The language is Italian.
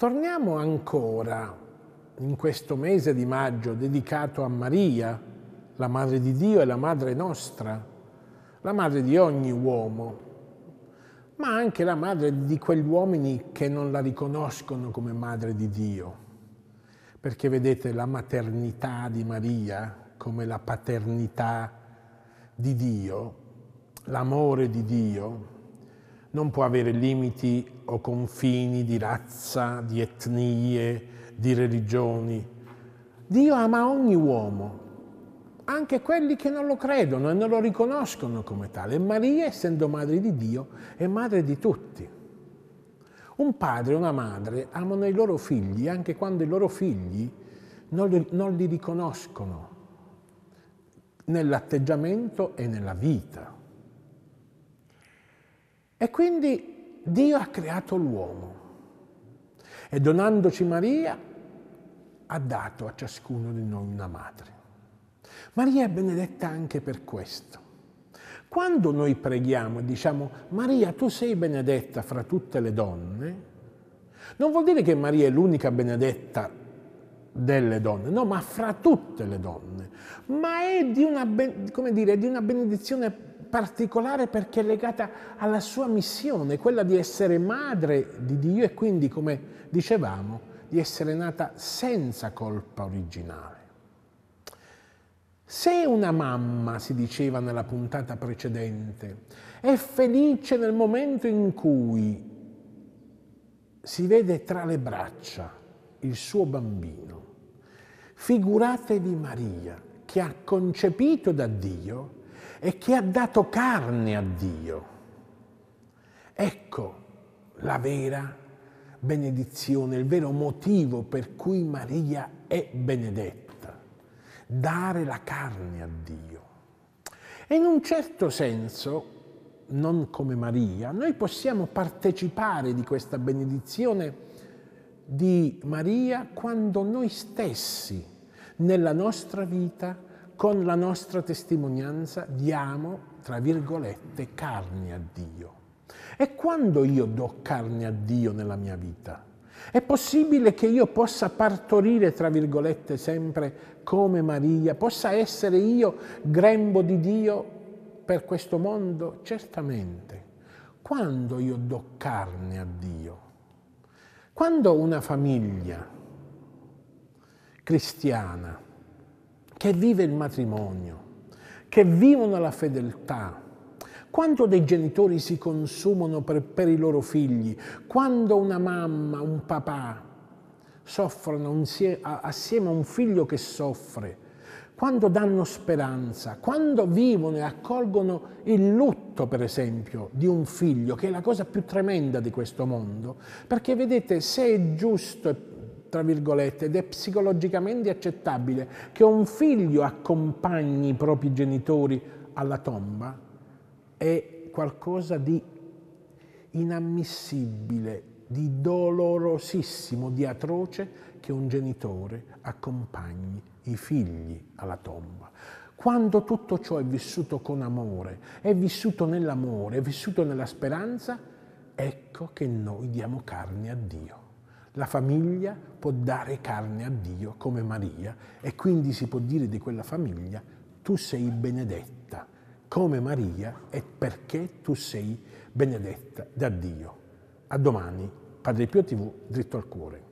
Torniamo ancora in questo mese di maggio dedicato a Maria, la Madre di Dio e la Madre nostra, la Madre di ogni uomo, ma anche la Madre di quegli uomini che non la riconoscono come Madre di Dio. Perché vedete la maternità di Maria come la paternità di Dio, l'amore di Dio, non può avere limiti o confini di razza, di etnie, di religioni. Dio ama ogni uomo, anche quelli che non lo credono e non lo riconoscono come tale. Maria, essendo madre di Dio, è madre di tutti. Un padre e una madre amano i loro figli anche quando i loro figli non li, non li riconoscono nell'atteggiamento e nella vita. E quindi Dio ha creato l'uomo e donandoci Maria ha dato a ciascuno di noi una madre. Maria è benedetta anche per questo. Quando noi preghiamo e diciamo Maria tu sei benedetta fra tutte le donne, non vuol dire che Maria è l'unica benedetta delle donne, no, ma fra tutte le donne, ma è di una, dire, di una benedizione particolare perché è legata alla sua missione, quella di essere madre di Dio e quindi, come dicevamo, di essere nata senza colpa originale. Se una mamma, si diceva nella puntata precedente, è felice nel momento in cui si vede tra le braccia il suo bambino, figuratevi Maria che ha concepito da Dio e che ha dato carne a Dio. Ecco la vera benedizione, il vero motivo per cui Maria è benedetta, dare la carne a Dio. E in un certo senso, non come Maria, noi possiamo partecipare di questa benedizione di Maria quando noi stessi nella nostra vita con la nostra testimonianza diamo, tra virgolette, carne a Dio. E quando io do carne a Dio nella mia vita? È possibile che io possa partorire, tra virgolette, sempre come Maria? Possa essere io grembo di Dio per questo mondo? Certamente. Quando io do carne a Dio? Quando una famiglia cristiana che vive il matrimonio, che vivono la fedeltà. Quanto dei genitori si consumano per, per i loro figli, quando una mamma, un papà soffrono assieme a un figlio che soffre, quando danno speranza, quando vivono e accolgono il lutto, per esempio, di un figlio, che è la cosa più tremenda di questo mondo, perché vedete, se è giusto tra virgolette, ed è psicologicamente accettabile che un figlio accompagni i propri genitori alla tomba, è qualcosa di inammissibile, di dolorosissimo, di atroce che un genitore accompagni i figli alla tomba. Quando tutto ciò è vissuto con amore, è vissuto nell'amore, è vissuto nella speranza, ecco che noi diamo carne a Dio. La famiglia può dare carne a Dio come Maria e quindi si può dire di quella famiglia tu sei benedetta come Maria e perché tu sei benedetta da Dio. A domani, Padre Pio TV, dritto al cuore.